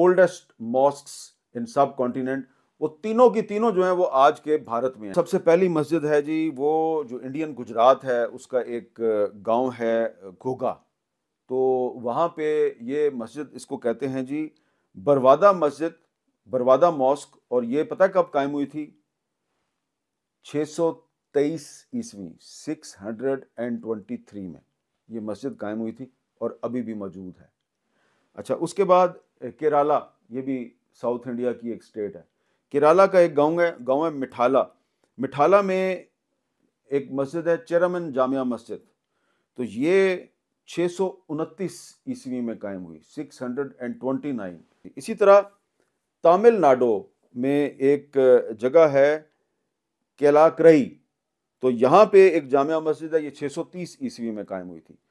oldest mosque in सब continent वो तीनों की तीनों जो है वो आज के भारत में सबसे पहली मस्जिद है जी वो जो इंडियन गुजरात है उसका एक गांव है घोगा तो वहाँ पे ये मस्जिद इसको कहते हैं जी बरवादा मस्जिद बरवादा मॉस्क और ये पता कब कायम हुई थी 623 ईस्वी सिक्स में ये मस्जिद कायम हुई थी और अभी भी मौजूद है अच्छा उसके बाद केराला ये भी साउथ इंडिया की एक स्टेट है केराला का एक गांव है गांव है मिठाला मिठाला में एक मस्जिद है चेरमन जामिया मस्जिद तो ये छः सौ उनतीस ईस्वी में कायम हुई six hundred and twenty nine इसी तरह तमिलनाडु में एक जगह है केलाक्रही तो यहाँ पे एक जामिया मस्जिद है ये 630 ईस्वी में कायम हुई थी